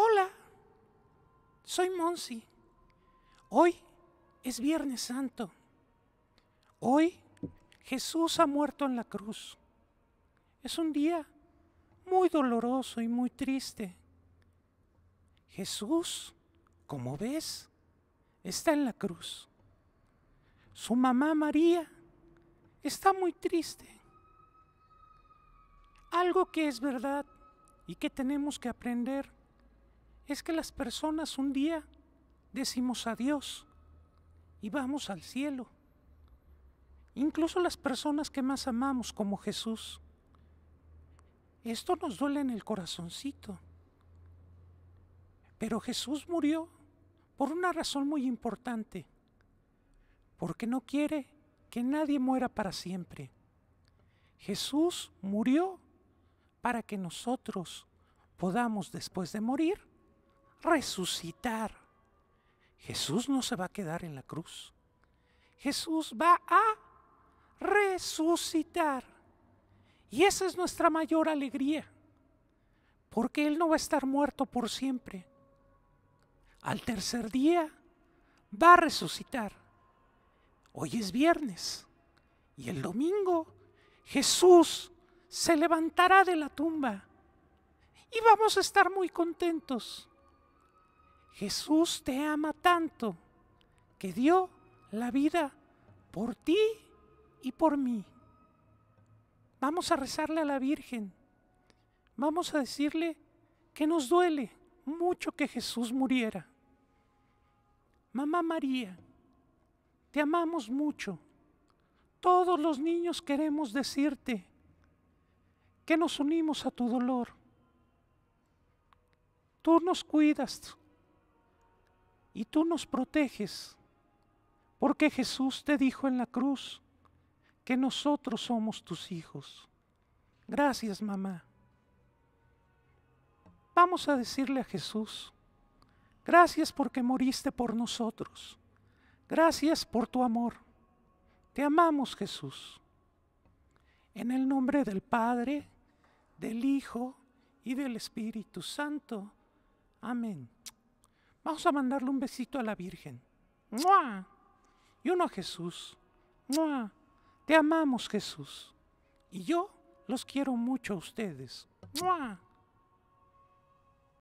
Hola, soy Monsi. Hoy es Viernes Santo. Hoy Jesús ha muerto en la cruz. Es un día muy doloroso y muy triste. Jesús, como ves, está en la cruz. Su mamá María está muy triste. Algo que es verdad y que tenemos que aprender es que las personas un día decimos adiós y vamos al cielo. Incluso las personas que más amamos como Jesús. Esto nos duele en el corazoncito. Pero Jesús murió por una razón muy importante, porque no quiere que nadie muera para siempre. Jesús murió para que nosotros podamos, después de morir, resucitar. Jesús no se va a quedar en la cruz. Jesús va a resucitar. Y esa es nuestra mayor alegría, porque Él no va a estar muerto por siempre. Al tercer día va a resucitar. Hoy es viernes y el domingo Jesús se levantará de la tumba y vamos a estar muy contentos Jesús te ama tanto que dio la vida por ti y por mí. Vamos a rezarle a la Virgen. Vamos a decirle que nos duele mucho que Jesús muriera. Mamá María, te amamos mucho. Todos los niños queremos decirte que nos unimos a tu dolor. Tú nos cuidas y tú nos proteges, porque Jesús te dijo en la cruz que nosotros somos tus hijos. Gracias, mamá. Vamos a decirle a Jesús, gracias porque moriste por nosotros. Gracias por tu amor. Te amamos, Jesús. En el nombre del Padre, del Hijo y del Espíritu Santo. Amén. Vamos a mandarle un besito a la Virgen. ¡Mua! Y uno a Jesús. ¡Mua! Te amamos, Jesús. Y yo los quiero mucho a ustedes. ¡Mua!